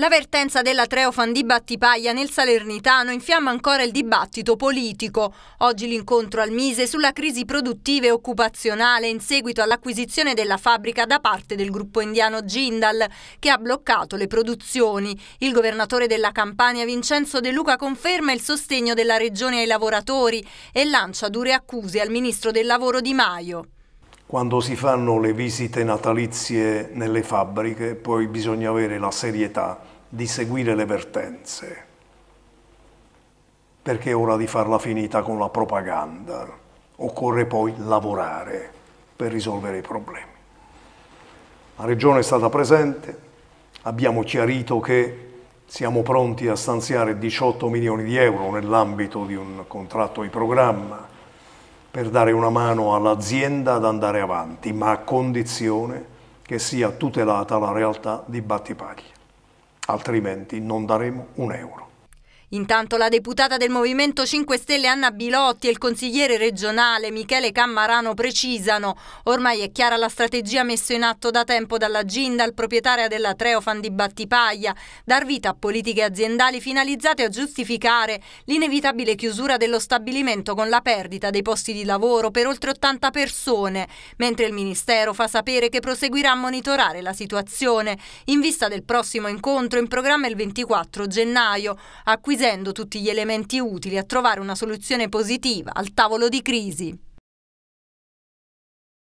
L'avvertenza della Treofan di Battipaglia nel Salernitano infiamma ancora il dibattito politico. Oggi l'incontro al Mise sulla crisi produttiva e occupazionale in seguito all'acquisizione della fabbrica da parte del gruppo indiano Jindal, che ha bloccato le produzioni. Il governatore della Campania Vincenzo De Luca conferma il sostegno della regione ai lavoratori e lancia dure accuse al ministro del lavoro Di Maio quando si fanno le visite natalizie nelle fabbriche, poi bisogna avere la serietà di seguire le vertenze, perché è ora di farla finita con la propaganda. Occorre poi lavorare per risolvere i problemi. La Regione è stata presente, abbiamo chiarito che siamo pronti a stanziare 18 milioni di euro nell'ambito di un contratto di programma, per dare una mano all'azienda ad andare avanti, ma a condizione che sia tutelata la realtà di Battipaglia, altrimenti non daremo un euro. Intanto la deputata del Movimento 5 Stelle Anna Bilotti e il consigliere regionale Michele Cammarano precisano ormai è chiara la strategia messa in atto da tempo dalla Gindal, proprietaria della Treofan di Battipaglia, dar vita a politiche aziendali finalizzate a giustificare l'inevitabile chiusura dello stabilimento con la perdita dei posti di lavoro per oltre 80 persone, mentre il Ministero fa sapere che proseguirà a monitorare la situazione in vista del prossimo incontro in programma il 24 gennaio, a cui condivisendo tutti gli elementi utili a trovare una soluzione positiva al tavolo di crisi.